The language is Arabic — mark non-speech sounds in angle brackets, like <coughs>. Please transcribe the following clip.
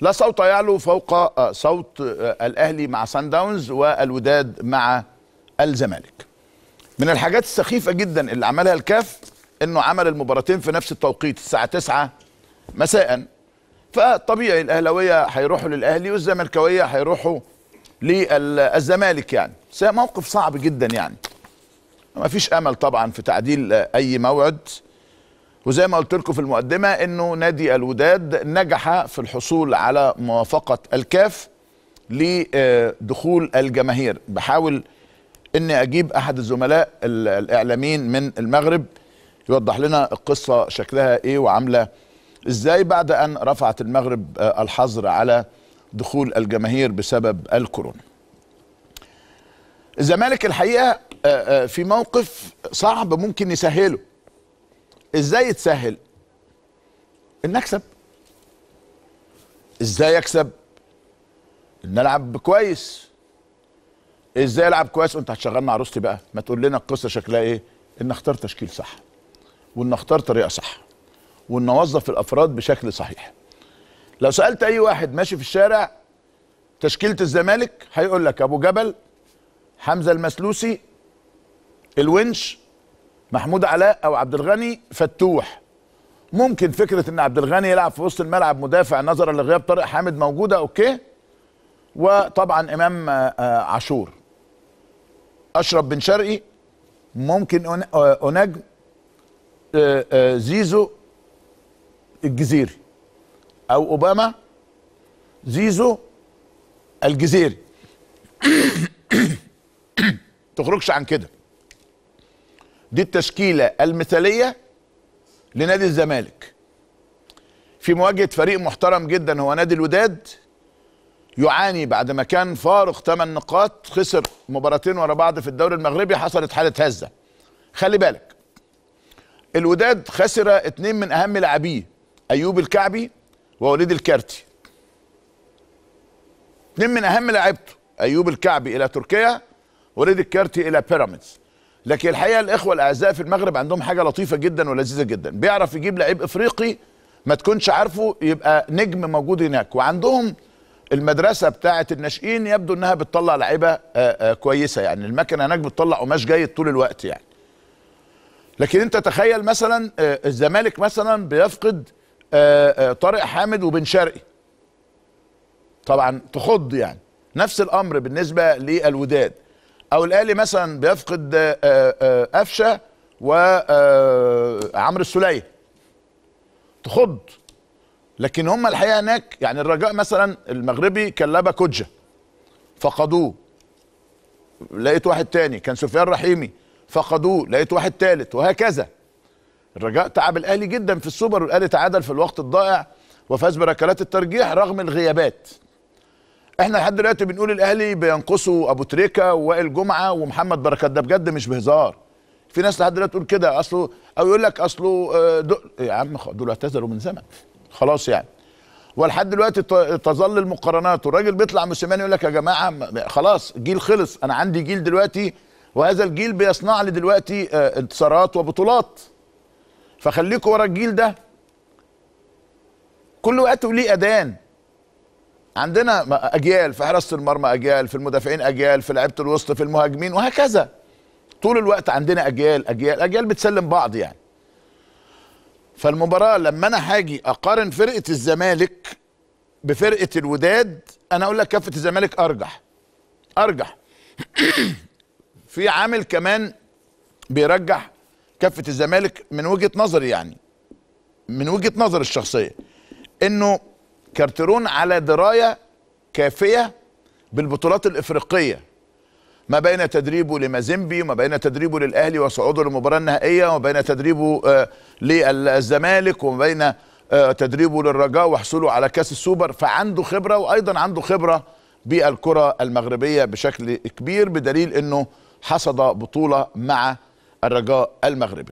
لا صوت يعلو فوق آه، صوت آه، الاهلي مع سان داونز والوداد مع الزمالك من الحاجات السخيفه جدا اللي عملها الكاف انه عمل المباراتين في نفس التوقيت الساعه 9 مساء فطبيعي الاهلاويه هيروحوا للاهلي والزملكاويه هيروحوا للزمالك يعني موقف صعب جدا يعني ما فيش امل طبعا في تعديل آه، اي موعد وزي ما قلت لكم في المقدمة أنه نادي الوداد نجح في الحصول على موافقة الكاف لدخول الجماهير بحاول أني أجيب أحد الزملاء الإعلاميين من المغرب يوضح لنا القصة شكلها إيه وعاملة إزاي بعد أن رفعت المغرب آه، الحظر على دخول الجماهير بسبب الكورونا الزمالك الحقيقة آه، آه، في موقف صعب ممكن يسهله ازاي تسهل ان اكسب ازاي اكسب ان العب كويس ازاي العب كويس وانت هتشغلنا عروستي بقى ما تقول لنا القصه شكلها ايه ان اختار تشكيل صح وان اختار طريقه صح وان اوظف الافراد بشكل صحيح لو سالت اي واحد ماشي في الشارع تشكيله الزمالك هيقول لك ابو جبل حمزه المسلوسي الونش محمود علاء او عبد الغني فتوح ممكن فكره ان عبد الغني يلعب في وسط الملعب مدافع نظرا لغياب طارق حامد موجوده اوكي وطبعا امام آه، آه، عاشور اشرف بن شرقي ممكن انجم آه، زيزو الجزيري او اوباما زيزو الجزيري <coughs> <coughs> <coughs> تخرجش عن كده دي التشكيله المثاليه لنادي الزمالك في مواجهه فريق محترم جدا هو نادي الوداد يعاني بعد ما كان فارق 8 نقاط خسر مباراتين ورا بعض في الدوري المغربي حصلت حاله هزه خلي بالك الوداد خسر اتنين من اهم لاعبيه ايوب الكعبي ووليد الكارتي اتنين من اهم لاعيبته ايوب الكعبي الى تركيا ووليد الكارتي الى بيراميدز لكن الحقيقه الاخوه الاعزاء في المغرب عندهم حاجه لطيفه جدا ولذيذه جدا بيعرف يجيب لعيب افريقي ما تكونش عارفه يبقى نجم موجود هناك وعندهم المدرسه بتاعه الناشئين يبدو انها بتطلع لعيبه آه، آه، كويسه يعني المكنه هناك بتطلع قماش جيد طول الوقت يعني لكن انت تخيل مثلا آه، الزمالك مثلا بيفقد طارق حامد وبن شرقي طبعا تخض يعني نفس الامر بالنسبه للوداد او الاهلي مثلا بيفقد آه، آه، قفشه وعمرو آه، السوليه تخض لكن هم الحقيقه هناك يعني الرجاء مثلا المغربي كلبه كوجه فقدوه لقيت واحد تاني كان سفيان رحيمي فقدوه لقيت واحد تالت وهكذا الرجاء تعب الاهلي جدا في السوبر والاهلي تعادل في الوقت الضائع وفاز بركلات الترجيح رغم الغيابات احنا لحد دلوقتي بنقول الاهلي بينقصوا ابو تريكه ووائل جمعه ومحمد بركات ده بجد مش بهزار في ناس لحد دلوقتي تقول كده اصله او يقول لك اصله آه، إيه يا عم دول اعتذروا من زمن خلاص يعني ولحد دلوقتي تظل المقارنات والراجل بيطلع موسيماني يقول لك يا جماعه خلاص جيل خلص انا عندي جيل دلوقتي وهذا الجيل بيصنع لي دلوقتي آه، انتصارات وبطولات فخليكوا ورا الجيل ده كل وقت وليه اذان عندنا اجيال في حراسه المرمى اجيال في المدافعين اجيال في لعيبه الوسط في المهاجمين وهكذا طول الوقت عندنا اجيال اجيال اجيال بتسلم بعض يعني فالمباراه لما انا هاجي اقارن فرقه الزمالك بفرقه الوداد انا اقول لك كفه الزمالك ارجح ارجح <clears throat> في عامل كمان بيرجح كفه الزمالك من وجهه نظري يعني من وجهه نظري الشخصيه انه كارترون على درايه كافيه بالبطولات الافريقيه ما بين تدريبه لمازيمبي وما بين تدريبه للاهلي وصعوده للمباراه النهائيه وما بين تدريبه آه، للزمالك وما بين آه، تدريبه للرجاء وحصوله على كاس السوبر فعنده خبره وايضا عنده خبره بالكره المغربيه بشكل كبير بدليل انه حصد بطوله مع الرجاء المغربي